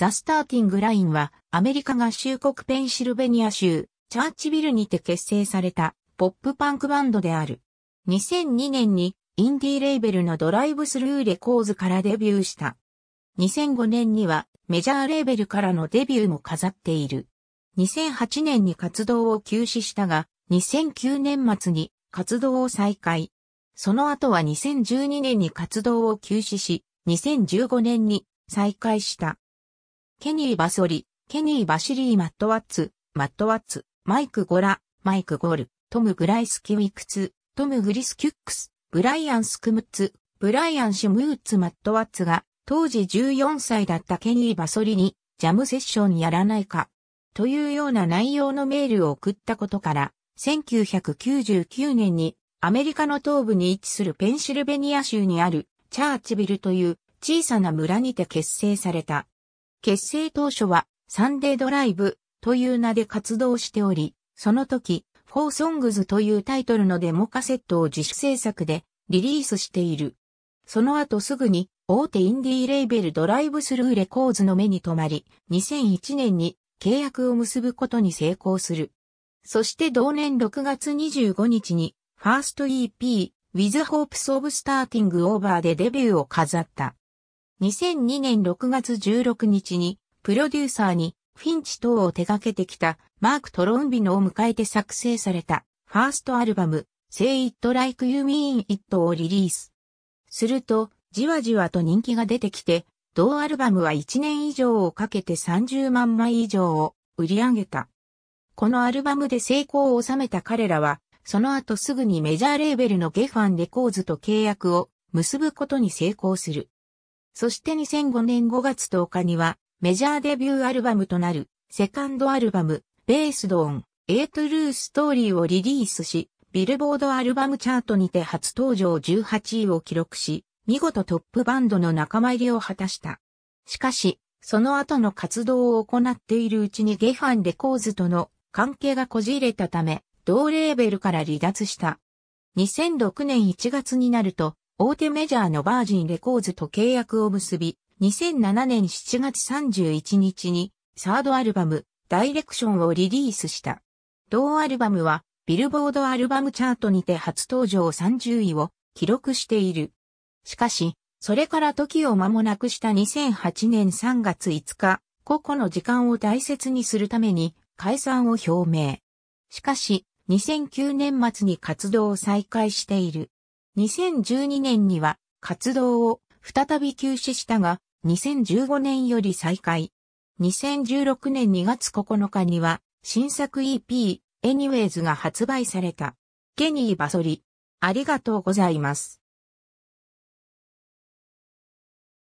ザ・スターティング・ラインは、アメリカ合衆国ペンシルベニア州、チャーチビルにて結成された、ポップパンクバンドである。2002年に、インディーレーベルのドライブスルーレコーズからデビューした。2005年には、メジャーレーベルからのデビューも飾っている。2008年に活動を休止したが、2009年末に活動を再開。その後は2012年に活動を休止し、2015年に再開した。ケニー・バソリ、ケニー・バシリー・マット・ワッツ、マット・ワッツ、マイク・ゴラ、マイク・ゴール、トム・グライス・キウィクツ、トム・グリス・キュックス、ブライアン・スクムッツ、ブライアン・シムーツ・マット・ワッツが、当時14歳だったケニー・バソリに、ジャムセッションやらないか、というような内容のメールを送ったことから、1999年に、アメリカの東部に位置するペンシルベニア州にある、チャーチビルという小さな村にて結成された、結成当初はサンデードライブという名で活動しており、その時、フォーソングズというタイトルのデモカセットを自主制作でリリースしている。その後すぐに大手インディーレイベルドライブスルーレコーズの目に留まり、2001年に契約を結ぶことに成功する。そして同年6月25日に、ファースト EP、With Hopes of Starting Over でデビューを飾った。2002年6月16日に、プロデューサーに、フィンチ等を手掛けてきた、マーク・トロンビノを迎えて作成された、ファーストアルバム、Say It Like You Mean It をリリース。すると、じわじわと人気が出てきて、同アルバムは1年以上をかけて30万枚以上を売り上げた。このアルバムで成功を収めた彼らは、その後すぐにメジャーレーベルのゲファンレコーズと契約を結ぶことに成功する。そして2005年5月10日には、メジャーデビューアルバムとなる、セカンドアルバム、ベースドオン、エイトルーストーリーをリリースし、ビルボードアルバムチャートにて初登場18位を記録し、見事トップバンドの仲間入りを果たした。しかし、その後の活動を行っているうちにゲファンレコーズとの関係がこじれたため、同レーベルから離脱した。2006年1月になると、大手メジャーのバージンレコーズと契約を結び、2007年7月31日にサードアルバム、ダイレクションをリリースした。同アルバムは、ビルボードアルバムチャートにて初登場30位を記録している。しかし、それから時を間もなくした2008年3月5日、個々の時間を大切にするために解散を表明。しかし、2009年末に活動を再開している。2012年には活動を再び休止したが、2015年より再開。2016年2月9日には、新作 EP、Anyways が発売された。ケニー・バソリ。ありがとうございます。